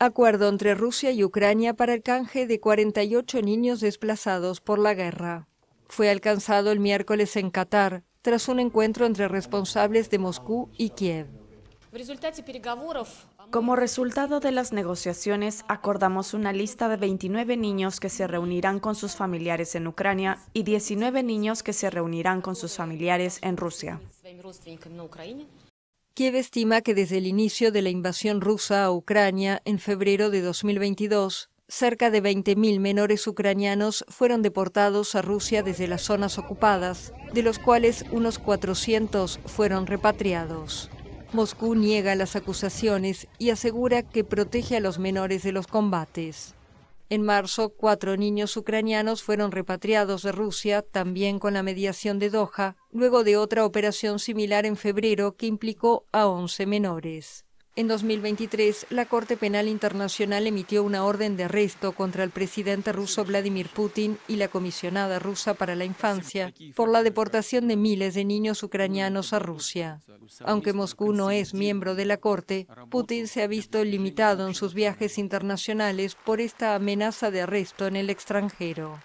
Acuerdo entre Rusia y Ucrania para el canje de 48 niños desplazados por la guerra. Fue alcanzado el miércoles en Qatar, tras un encuentro entre responsables de Moscú y Kiev. Como resultado de las negociaciones, acordamos una lista de 29 niños que se reunirán con sus familiares en Ucrania y 19 niños que se reunirán con sus familiares en Rusia. Kiev estima que desde el inicio de la invasión rusa a Ucrania en febrero de 2022, cerca de 20.000 menores ucranianos fueron deportados a Rusia desde las zonas ocupadas, de los cuales unos 400 fueron repatriados. Moscú niega las acusaciones y asegura que protege a los menores de los combates. En marzo, cuatro niños ucranianos fueron repatriados de Rusia, también con la mediación de Doha, luego de otra operación similar en febrero que implicó a once menores. En 2023, la Corte Penal Internacional emitió una orden de arresto contra el presidente ruso Vladimir Putin y la comisionada rusa para la infancia por la deportación de miles de niños ucranianos a Rusia. Aunque Moscú no es miembro de la Corte, Putin se ha visto limitado en sus viajes internacionales por esta amenaza de arresto en el extranjero.